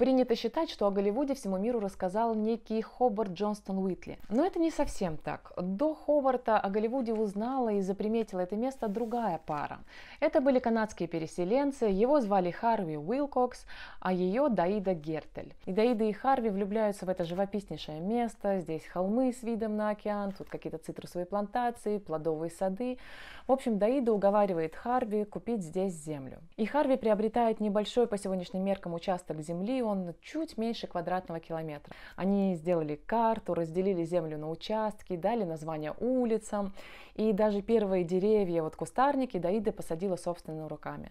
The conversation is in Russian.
Принято считать, что о Голливуде всему миру рассказал некий Хобарт Джонстон Уитли. Но это не совсем так. До Хобарта о Голливуде узнала и заприметила это место другая пара. Это были канадские переселенцы, его звали Харви Уилкокс, а ее Даида Гертель. И Даида и Харви влюбляются в это живописнейшее место. Здесь холмы с видом на океан, тут какие-то цитрусовые плантации, плодовые сады. В общем, Даида уговаривает Харви купить здесь землю. И Харви приобретает небольшой по сегодняшним меркам участок земли, он чуть меньше квадратного километра. Они сделали карту, разделили землю на участки, дали названия улицам, и даже первые деревья, вот кустарники, Даида посадила собственными руками.